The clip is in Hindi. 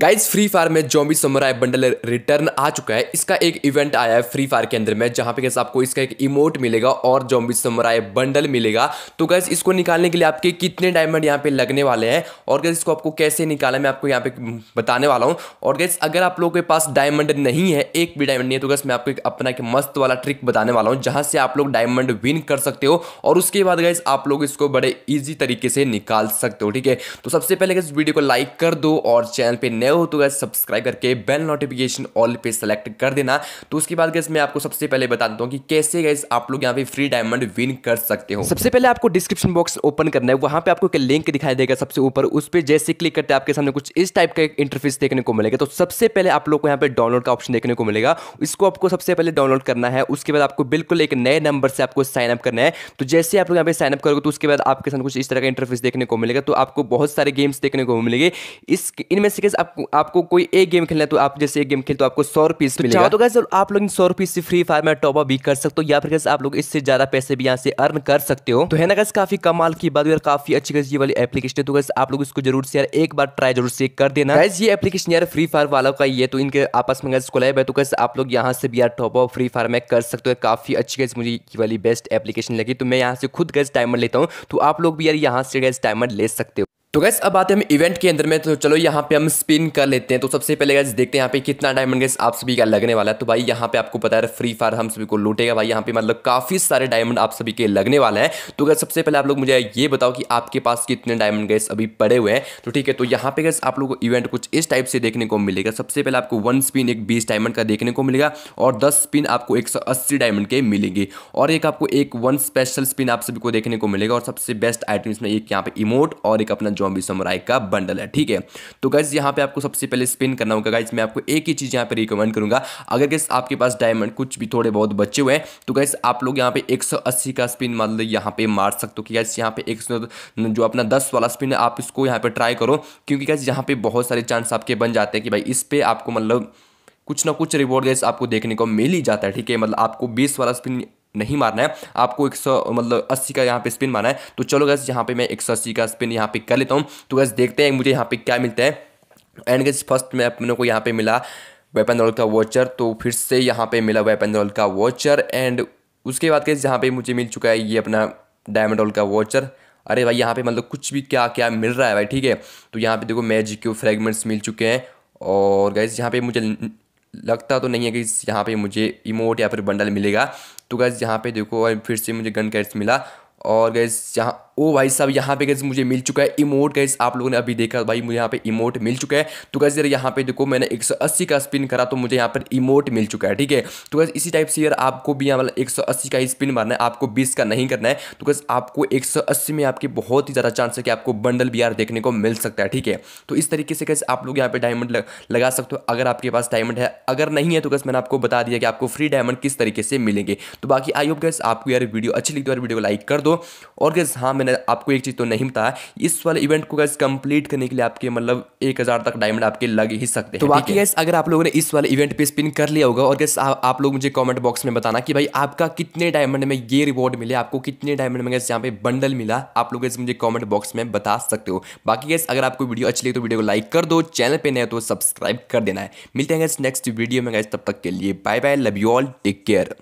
गाइस फ्री फायर में जोबी समुराय बंडल रिटर्न आ चुका है इसका एक इवेंट आया है फ्री फायर के अंदर में जहां पे गैस आपको इसका एक इमोट मिलेगा और जोबी समुराई बंडल मिलेगा तो गैस इसको निकालने के लिए आपके कितने डायमंड यहां पे लगने वाले हैं और गैस इसको आपको कैसे निकालना मैं आपको यहाँ पे बताने वाला हूँ और गैस अगर आप लोगों के पास डायमंड नहीं है एक भी डायमंड नहीं है तो गैस मैं आपको एक अपना एक मस्त वाला ट्रिक बताने वाला हूँ जहाँ से आप लोग डायमंड विन कर सकते हो और उसके बाद गैस आप लोग इसको बड़े ईजी तरीके से निकाल सकते हो ठीक है तो सबसे पहले गैस वीडियो को लाइक कर दो और चैनल पर नए हो तो गैस सब्सक्राइब करके बेल नोटिफिकेशन ऑल पे सेलेक्ट कर देना तो उसके बाद गैस मैं आपको सबसे पहले बता देता हूँ कि कैसे गैस आप लोग यहाँ पे फ्री डायमंड विन कर सकते हो सबसे पहले आपको डिस्क्रिप्शन बॉक्स ओपन करना है वहाँ पे आपको एक लिंक दिखाई देगा सबसे ऊपर उस पर जैसे क्लिक करते आपके सामने कुछ इस टाइप का इंटरफेस देखने को मिलेगा तो सबसे पहले आप लोग को यहाँ पे डाउनलोड का ऑप्शन देखने को मिलेगा इसको आपको सबसे पहले डाउनलोड करना है उसके बाद आपको बिल्कुल एक नए नंबर से आपको साइनअप करना है तो जैसे आप लोग यहाँ पे साइनअप करोगे तो उसके बाद आपके सामने कुछ इस तरह का इंटरफेस देखने को मिलेगा तो आपको बहुत सारे गेम्स देखने को मिलेंगे इस इनमें से आप आपको कोई एक गेम खेलना है तो आप जैसे एक गेम खेल तो आपको सौ रुपीस तो मिलेगा तो कैसे आप लोग इन सौ रुपीस से फ्री फायर में टॉपअप भी कर सकते हो या फिर कैसे आप लोग इससे ज़्यादा पैसे भी यहाँ से अर्न कर सकते हो तो है ना कैसे काफ़ी कमाल की बात काफ़ी अच्छी कैसे ये वाली एप्लीकेशन है तो कैसे आप लोग इसको जरूर से यार एक बार ट्राई जरूर से कर देना कैसे ये एप्लीकेशन यार फ्री फायर वालों का ही है तो इनके आपस में कैसे कोलैब है तो कैसे आप लोग यहाँ से भी यार टॉप फ्री फायर में कर सकते हो काफ़ी अच्छी गैस मुझे ये वाली बेस्ट एप्लीकेशन लगी तो मैं यहाँ से खुद गैस टाइमर लेता हूँ तो आप लोग भी यार यहाँ से गैस टाइमर ले सकते हो तो गैस अब आते हैं हम इवेंट के अंदर में तो चलो यहाँ पे हम स्पिन कर लेते हैं तो सबसे पहले गैस देखते हैं यहाँ पे कितना डायमंड गैस आप सभी का लगने वाला है तो भाई यहाँ पे आपको पता है फ्री फायर हम सभी को लूटेगा भाई यहाँ पे मतलब काफ़ी सारे डायमंड आप सभी के लगने वाले हैं तो गैस सबसे पहले आप लोग मुझे ये बताओ कि आपके पास कितने डायमंड गैस अभी पड़े हुए हैं तो ठीक है तो यहाँ पे गैस आप लोग को इवेंट कुछ इस टाइप से देखने को मिलेगा सबसे पहले आपको वन स्पिन एक बीस डायमंड का देखने को मिलेगा और दस स्पिन आपको एक डायमंड के मिलेंगे और एक आपको एक वन स्पेशल स्पिन आप सभी को देखने को मिलेगा और सबसे बेस्ट आइटम इसमें एक यहाँ पे इमोट और एक अपना जॉम्बी समुराई का बंडल है ठीक है तो गाइज यहाँ पे आपको सबसे पहले स्पिन करना होगा गाइज मैं आपको एक ही चीज़ यहाँ पे रिकमेंड करूँगा अगर गैस आपके पास डायमंड कुछ भी थोड़े बहुत बचे हुए हैं तो गैस आप लोग यहाँ पे एक का स्पिन मान लो यहाँ पे मार सकते हो कि गैस यहाँ पे एक जो अपना दस वाला स्पिन है आप इसको यहाँ पर ट्राई करो क्योंकि गैस यहाँ पर बहुत सारे चांस आपके बन जाते हैं कि भाई इस पर आपको मतलब कुछ ना कुछ रिवॉर्ड गैस आपको देखने को मिल ही जाता है ठीक है मतलब आपको बीस वाला स्पिन नहीं मारना है आपको एक सौ मतलब अस्सी का यहाँ पे स्पिन मारना है तो चलो गैस यहाँ पे मैं एक सौ अस्सी का स्पिन यहाँ पे कर लेता हूँ तो गैस देखते हैं मुझे यहाँ पे क्या मिलता है एंड गैस फर्स्ट में अपने को यहाँ पे मिला वेपन रोल का वॉचर तो फिर से यहाँ पे मिला weapon royale voucher and उसके बाद गैस यहाँ पे मुझे मिल चुका है ये अपना डायमंड रोल का वॉचर अरे भाई यहाँ पे मतलब कुछ भी क्या क्या मिल रहा है भाई ठीक है तो यहाँ पे देखो मैजिक के फ्रेगमेंट्स मिल चुके हैं और गैस यहाँ पे मुझे लगता तो नहीं है कि यहाँ पे मुझे इमोट या फिर बंडल मिलेगा तो गैस यहाँ पे देखो और फिर से मुझे गन कैट्स मिला और गैस यहाँ ओ भाई साहब यहाँ पे कैसे मुझे मिल चुका है इमोट कैसे आप लोगों ने अभी देखा भाई मुझे यहाँ पे इमोट मिल चुका है तो कैसे यार यहाँ पे देखो मैंने 180 का स्पिन करा तो मुझे यहाँ पर इमोट मिल चुका है ठीक है तो कैसे इसी टाइप से यार आपको भी यहाँ 180 का ही स्पिन मारना है आपको बीस का नहीं करना है तो कैसे आपको एक में आपके बहुत ही ज़्यादा चांस है कि आपको बंडल भी देखने को मिल सकता है ठीक है तो इस तरीके से कैसे आप लोग यहाँ पर डायमंड लगा सकते हो अगर आपके पास डायमंड है अगर नहीं है तो कैसे मैंने आपको बता दिया कि आपको फ्री डायमंड किस तरीके से मिलेंगे तो बाकी आई होप गैस आपको यार वीडियो अच्छी लगती है तो और वीडियो को लाइक कर दो और गैस हाँ मैंने आपको एक चीज़ तो नहीं बताया इस वाले इवेंट को गैस कंप्लीट करने के लिए आपके मतलब एक हज़ार तक डायमंड आपके लग ही सकते हैं तो बाकी गैस अगर आप लोगों ने इस वाले इवेंट पे स्पिन कर लिया होगा और गैस आप लोग मुझे कॉमेंट बॉक्स में बताना कि भाई आपका कितने डायमंड में ये रिवॉर्ड मिले आपको कितने डायमंड में गैस यहाँ पे बंडल मिला आप लोग गैस मुझे कॉमेंट बॉक्स में बता सकते हो बाकी गैस अगर आपको वीडियो अच्छी लगी तो वीडियो को लाइक कर दो चैनल पर नए तो सब्सक्राइब कर देना है मिलते हैं गैस नेक्स्ट वीडियो में गैस तब तक के लिए bye bye love you all take care